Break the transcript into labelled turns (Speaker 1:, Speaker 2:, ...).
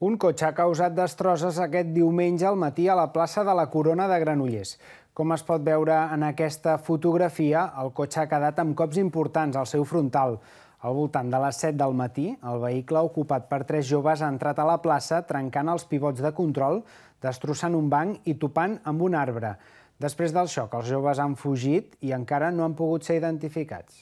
Speaker 1: Un cotxe ha causat destrosses aquest diumenge al matí a la plaça de la Corona de Granollers. Com es pot veure en aquesta fotografia, el cotxe ha quedat amb cops importants al seu frontal. Al voltant de les 7 del matí, el vehicle ocupat per tres joves ha entrat a la plaça trencant els pivots de control, destrossant un banc i topant amb un arbre. Després del xoc, els joves han fugit i encara no han pogut ser identificats.